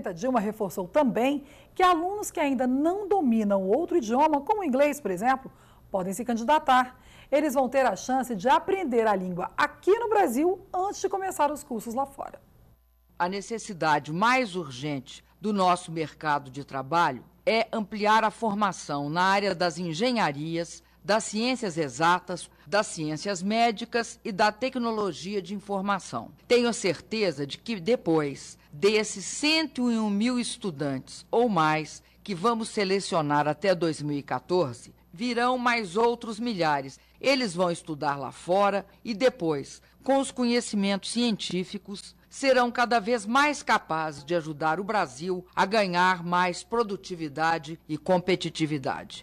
presidenta Dilma reforçou também que alunos que ainda não dominam outro idioma, como o inglês, por exemplo, podem se candidatar. Eles vão ter a chance de aprender a língua aqui no Brasil antes de começar os cursos lá fora. A necessidade mais urgente do nosso mercado de trabalho é ampliar a formação na área das engenharias, das ciências exatas, das ciências médicas e da tecnologia de informação. Tenho certeza de que depois desses 101 mil estudantes ou mais que vamos selecionar até 2014, virão mais outros milhares. Eles vão estudar lá fora e depois, com os conhecimentos científicos, serão cada vez mais capazes de ajudar o Brasil a ganhar mais produtividade e competitividade.